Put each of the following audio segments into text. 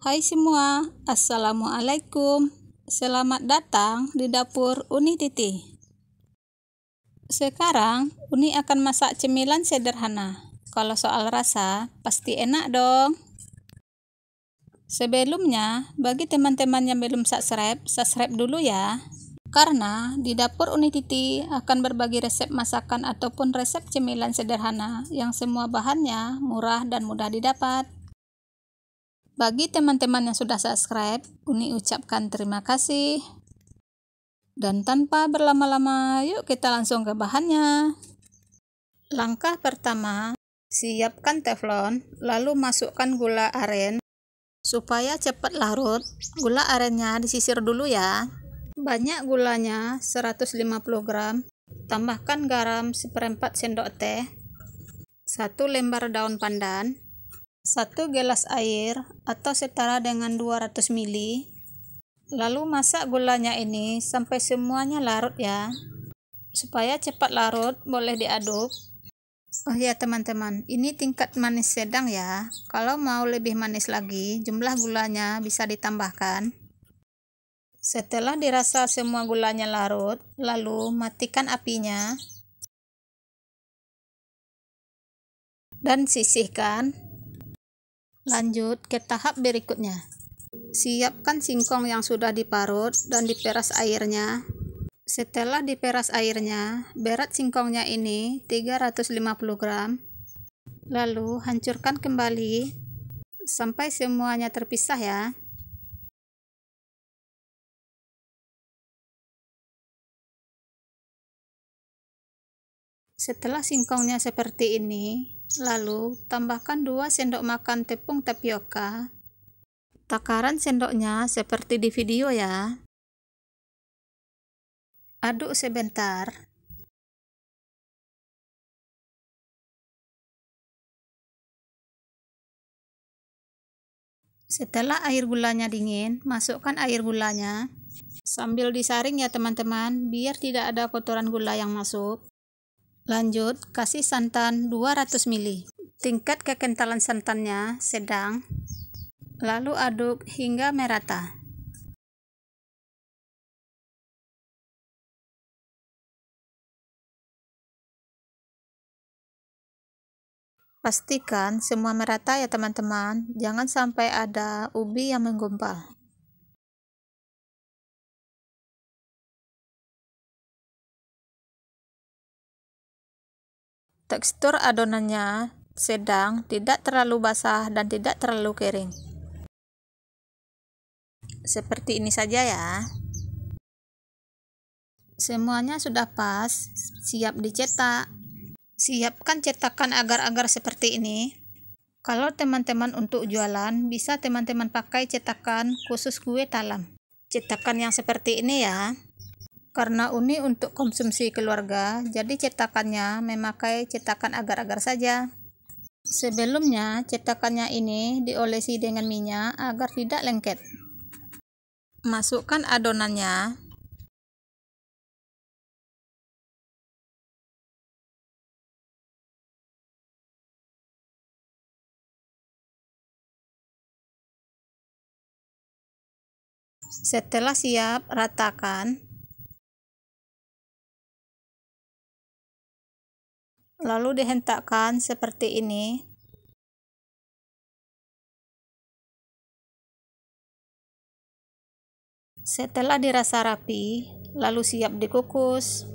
Hai semua, Assalamualaikum. Selamat datang di dapur Uni Titi. Sekarang, Uni akan masak cemilan sederhana. Kalau soal rasa, pasti enak dong. Sebelumnya, bagi teman-teman yang belum subscribe, subscribe dulu ya. Karena di dapur Uni Titi akan berbagi resep masakan ataupun resep cemilan sederhana yang semua bahannya murah dan mudah didapat. Bagi teman-teman yang sudah subscribe, Uni ucapkan terima kasih. Dan tanpa berlama-lama, yuk kita langsung ke bahannya. Langkah pertama, siapkan teflon, lalu masukkan gula aren. Supaya cepat larut, gula arennya disisir dulu ya. Banyak gulanya, 150 gram. Tambahkan garam seperempat sendok teh, satu lembar daun pandan, 1 gelas air atau setara dengan 200 ml. Lalu masak gulanya ini sampai semuanya larut ya. Supaya cepat larut, boleh diaduk. Oh ya teman-teman, ini tingkat manis sedang ya. Kalau mau lebih manis lagi, jumlah gulanya bisa ditambahkan. Setelah dirasa semua gulanya larut, lalu matikan apinya dan sisihkan Lanjut ke tahap berikutnya. Siapkan singkong yang sudah diparut dan diperas airnya. Setelah diperas airnya, berat singkongnya ini 350 gram. Lalu hancurkan kembali sampai semuanya terpisah ya. Setelah singkongnya seperti ini, lalu tambahkan 2 sendok makan tepung tapioka. Takaran sendoknya seperti di video ya. Aduk sebentar. Setelah air gulanya dingin, masukkan air gulanya sambil disaring ya teman-teman biar tidak ada kotoran gula yang masuk. Lanjut, kasih santan 200 ml. Tingkat kekentalan santannya sedang. Lalu aduk hingga merata. Pastikan semua merata ya teman-teman, jangan sampai ada ubi yang menggumpal. Tekstur adonannya sedang, tidak terlalu basah dan tidak terlalu kering. Seperti ini saja ya. Semuanya sudah pas, siap dicetak. Siapkan cetakan agar-agar seperti ini. Kalau teman-teman untuk jualan, bisa teman-teman pakai cetakan khusus kue talam. Cetakan yang seperti ini ya. Karena unik untuk konsumsi keluarga, jadi cetakannya memakai cetakan agar-agar saja. Sebelumnya, cetakannya ini diolesi dengan minyak agar tidak lengket. Masukkan adonannya. Setelah siap, ratakan. lalu dihentakkan seperti ini setelah dirasa rapi lalu siap dikukus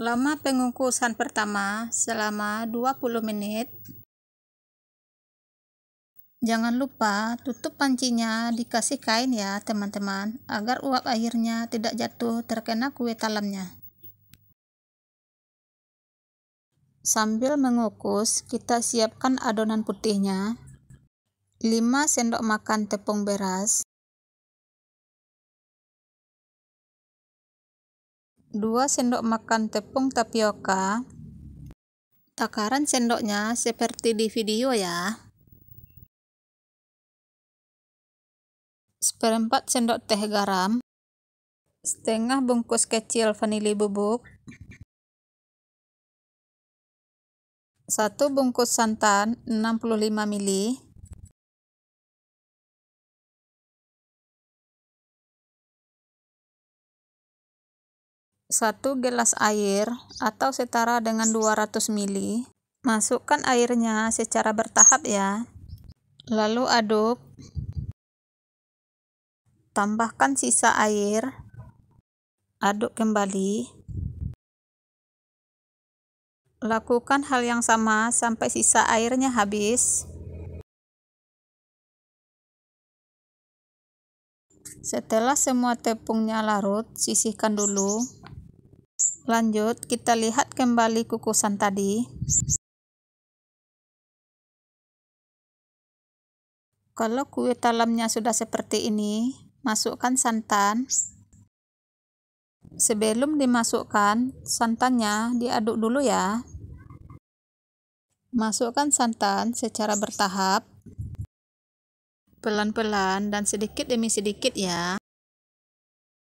lama pengukusan pertama selama 20 menit jangan lupa tutup pancinya dikasih kain ya teman-teman agar uap airnya tidak jatuh terkena kue talamnya Sambil mengukus, kita siapkan adonan putihnya, 5 sendok makan tepung beras, 2 sendok makan tepung tapioka. Takaran sendoknya seperti di video ya. Seperempat sendok teh garam, setengah bungkus kecil vanili bubuk, 1 bungkus santan 65 ml satu gelas air atau setara dengan 200 ml masukkan airnya secara bertahap ya lalu aduk tambahkan sisa air aduk kembali Lakukan hal yang sama sampai sisa airnya habis. Setelah semua tepungnya larut, sisihkan dulu. Lanjut, kita lihat kembali kukusan tadi. Kalau kue talamnya sudah seperti ini, masukkan santan. Sebelum dimasukkan, santannya diaduk dulu ya. Masukkan santan secara bertahap, pelan-pelan dan sedikit demi sedikit ya.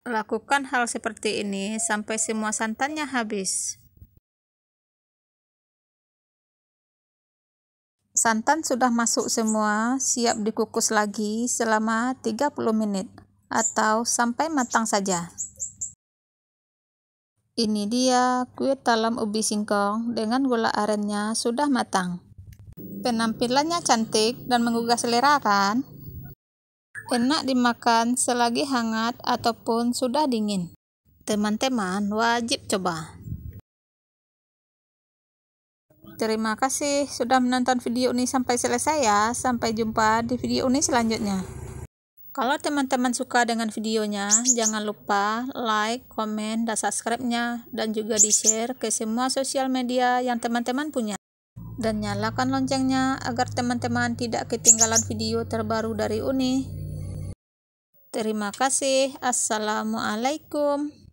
Lakukan hal seperti ini sampai semua santannya habis. Santan sudah masuk semua, siap dikukus lagi selama 30 menit atau sampai matang saja. Ini dia kue talam ubi singkong dengan gula arennya sudah matang. Penampilannya cantik dan menggugah selera kan? Enak dimakan selagi hangat ataupun sudah dingin. Teman-teman wajib coba. Terima kasih sudah menonton video ini sampai selesai ya. Sampai jumpa di video ini selanjutnya. Kalau teman-teman suka dengan videonya, jangan lupa like, komen, dan subscribe-nya, dan juga di-share ke semua sosial media yang teman-teman punya. Dan nyalakan loncengnya agar teman-teman tidak ketinggalan video terbaru dari Uni. Terima kasih. Assalamualaikum.